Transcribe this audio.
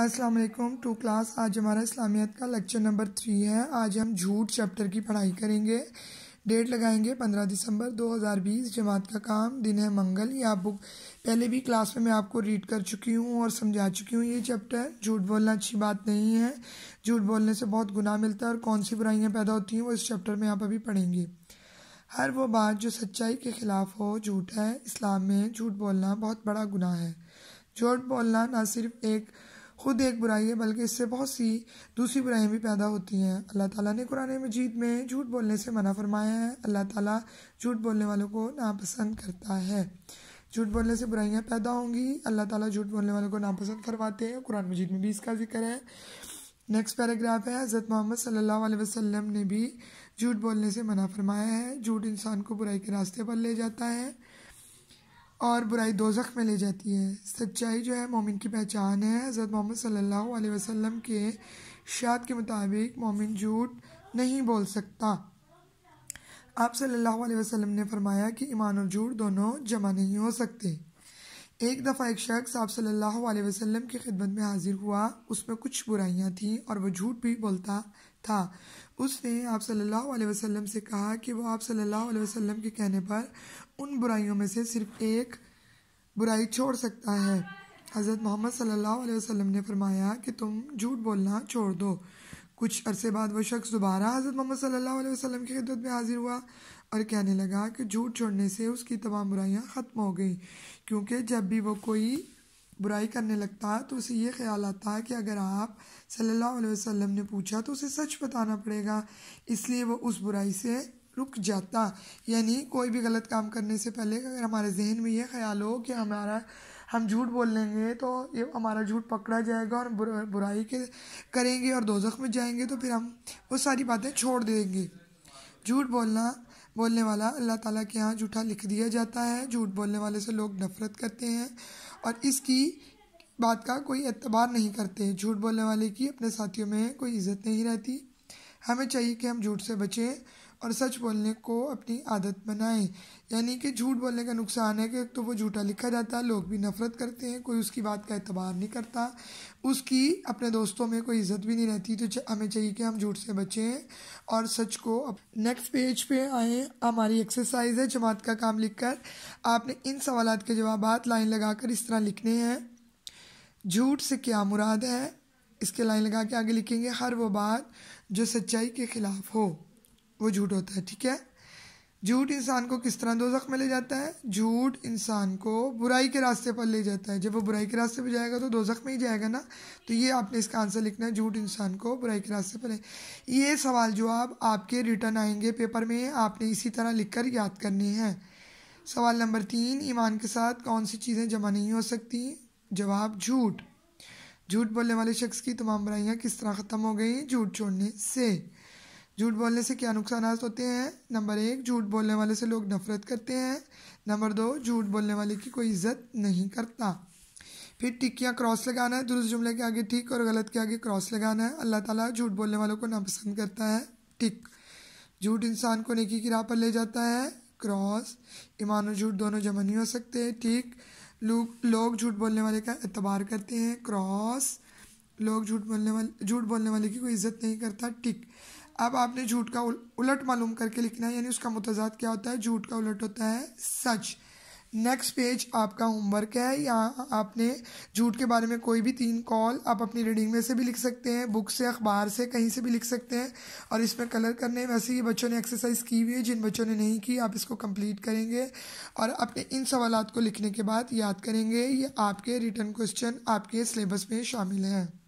अस्सलाम वालेकुम to class आज हमारा इस्लामियत का लेक्चर नंबर थ्री है आज हम झूठ चैप्टर की पढ़ाई करेंगे डेट लगाएंगे पंद्रह दिसंबर दो हज़ार बीस जमात का काम दिन है मंगल ये आप बुक पहले भी क्लास में मैं आपको रीड कर चुकी हूँ और समझा चुकी हूँ ये चैप्टर झूठ बोलना अच्छी बात नहीं है झूठ बोलने से बहुत गुनाह मिलता है और कौन सी बुराइयाँ पैदा होती हैं वो इस चैप्टर में आप अभी पढ़ेंगे हर वो बात जो सच्चाई के खिलाफ हो झूठ है इस्लाम में झूठ बोलना बहुत बड़ा गुनाह है झूठ बोलना ना सिर्फ एक खुद एक बुराई है बल्कि इससे बहुत सी दूसरी बुराइयाँ भी पैदा होती हैं अल्लाह ताला ने कुरान मजीद में झूठ बोलने से मना फरमाया है अल्लाह ताला झूठ बोलने वालों को नापसंद करता है झूठ बोलने से बुराइयाँ पैदा होंगी अल्लाह ताला झूठ बोलने वालों को नापसंद करवाते हैं कुरान मजीद में भी इसका जिक्र है नेक्स्ट पैराग्राफ है हज़रत मोहम्मद सल्लल्लाहु अलैहि वसल्लम ने भी झूठ बोलने से मना फरमाया है झूठ इंसान को बुराई के रास्ते पर ले जाता है और बुराई दोजख में ले जाती है सच्चाई जो है मोमिन की पहचान है हज़रत मोहम्मद सल्लल्लाहु अलैहि वसल्लम के शाद के मुताबिक मोमिन झूठ नहीं बोल सकता आप सल्लल्लाहु अलैहि वसल्लम ने फरमाया कि ईमान और झूठ दोनों जमा नहीं हो सकते एक दफ़ा एक शख्स आप सल्लल्लाहु अलैहि वसल्लम की खिदमत में हाजिर हुआ उसमें कुछ बुराइयाँ थीं और वह झूठ भी बोलता था उसने आप सल्लल्लाहु अलैहि वसल्लम से कहा कि वह आप सल्लल्लाहु अलैहि वसल्लम के कहने पर उन बुराइयों में से सिर्फ एक बुराई छोड़ सकता है हज़रत मोहम्मद सल्लल्लाहु अलैहि वसल्लम ने फरमाया कि तुम झूठ बोलना छोड़ दो कुछ अरसे बाद वह शख्स दोबारा हज़रत मोहम्मद सल्लल्लाहु अलैहि वसल्लम की खिदत में हाजिर हुआ और कहने लगा कि झूठ छोड़ने से उसकी तमाम बुराइयाँ ख़त्म हो गई क्योंकि जब भी वो कोई बुराई करने लगता है तो उसे ये ख्याल आता है कि अगर आप सल्लल्लाहु अलैहि वसल्लम ने पूछा तो उसे सच बताना पड़ेगा इसलिए वो उस बुराई से रुक जाता यानी कोई भी गलत काम करने से पहले अगर हमारे जहन में यह ख्याल हो कि हमारा हम झूठ बोल लेंगे तो ये हमारा झूठ पकड़ा जाएगा और बुर, बुराई के करेंगे और दोजख में जाएंगे तो फिर हम वो सारी बातें छोड़ देंगे झूठ बोलना बोलने वाला अल्लाह ताला के यहाँ झूठा लिख दिया जाता है झूठ बोलने वाले से लोग नफरत करते हैं और इसकी बात का कोई एतबार नहीं करते झूठ बोलने वाले की अपने साथियों में कोई इज्जत नहीं रहती हमें चाहिए कि हम झूठ से बचें और सच बोलने को अपनी आदत बनाएं यानी कि झूठ बोलने का नुकसान है कि एक तो वो झूठा लिखा जाता है लोग भी नफरत करते हैं कोई उसकी बात का एतबार नहीं करता उसकी अपने दोस्तों में कोई इज्जत भी नहीं रहती तो हमें चाहिए कि हम झूठ से बचें और सच को नेक्स्ट पेज पे आए हमारी एक्सरसाइज है जमात का काम लिखकर आपने इन सवाल के जवाब लाइन लगाकर इस तरह लिखने हैं झूठ से क्या मुराद है इसके लाइन लगा के आगे लिखेंगे हर वो बात जो सच्चाई के खिलाफ हो वो झूठ होता है ठीक है झूठ इंसान को किस तरह दोजख में ले जाता है झूठ इंसान को बुराई के रास्ते पर ले जाता है जब वो बुराई के रास्ते पर जाएगा तो दोजख में ही जाएगा ना तो ये आपने इसका आंसर लिखना है झूठ इंसान को बुराई के रास्ते पर ले ये सवाल आप आपके रिटर्न आएंगे पेपर में आपने इसी तरह लिख कर याद करने हैं सवाल नंबर तीन ईमान के साथ कौन सी चीज़ें जमा नहीं हो सकती जवाब झूठ झूठ बोलने वाले शख्स की तमाम बुराइयाँ किस तरह ख़त्म हो गई झूठ छोड़ने से झूठ बोलने से क्या नुकसान होते हैं नंबर एक झूठ बोलने वाले से लोग नफरत करते हैं नंबर दो झूठ बोलने वाले की कोई इज्जत नहीं करता फिर टिक्कियाँ क्रॉस लगाना है दुरुस्त जुमले के आगे ठीक और गलत के आगे क्रॉस लगाना है अल्लाह ताला झूठ बोलने वालों को नापसंद करता है टिक झूठ इंसान को नेकी की राह पर ले जाता है क्रॉस ईमान और झूठ दोनों जमा नहीं हो सकते ठीक लोग लोग झूठ बोलने वाले का एतबार करते हैं क्रॉस लोग झूठ बोलने वाले झूठ बोलने वाले की कोई इज्जत नहीं करता टिक अब आपने झूठ का उलट मालूम करके लिखना है यानी उसका मुतजाद क्या होता है झूठ का उलट होता है सच नेक्स्ट पेज आपका होमवर्क है यहाँ आपने झूठ के बारे में कोई भी तीन कॉल आप अपनी रीडिंग में से भी लिख सकते हैं बुक से अखबार से कहीं से भी लिख सकते हैं और इसमें कलर करने वैसे ही बच्चों ने एक्सरसाइज की हुई है जिन बच्चों ने नहीं की आप इसको कंप्लीट करेंगे और अपने इन सवालत को लिखने के बाद याद करेंगे ये आपके रिटर्न क्वेश्चन आपके सिलेबस में शामिल हैं